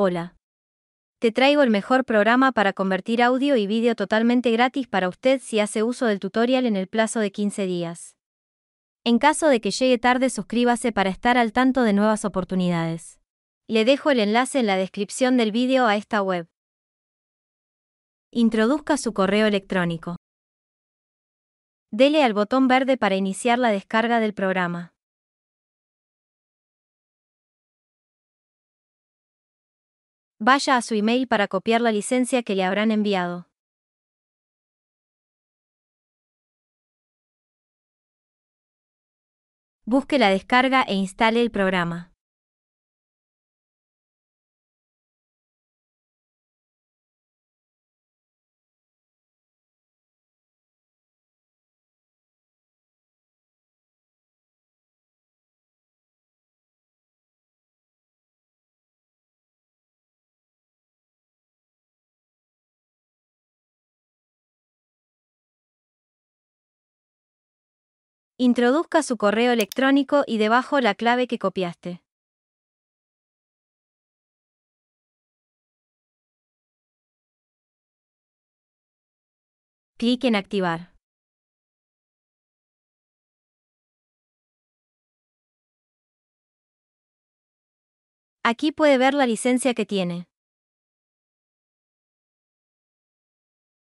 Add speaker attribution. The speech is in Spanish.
Speaker 1: Hola. Te traigo el mejor programa para convertir audio y vídeo totalmente gratis para usted si hace uso del tutorial en el plazo de 15 días. En caso de que llegue tarde, suscríbase para estar al tanto de nuevas oportunidades. Le dejo el enlace en la descripción del vídeo a esta web. Introduzca su correo electrónico. Dele al botón verde para iniciar la descarga del
Speaker 2: programa. Vaya a su email para copiar la licencia que le habrán enviado. Busque la descarga e instale el programa. Introduzca su correo electrónico y debajo la clave que copiaste. Clic en Activar. Aquí puede ver la licencia que tiene.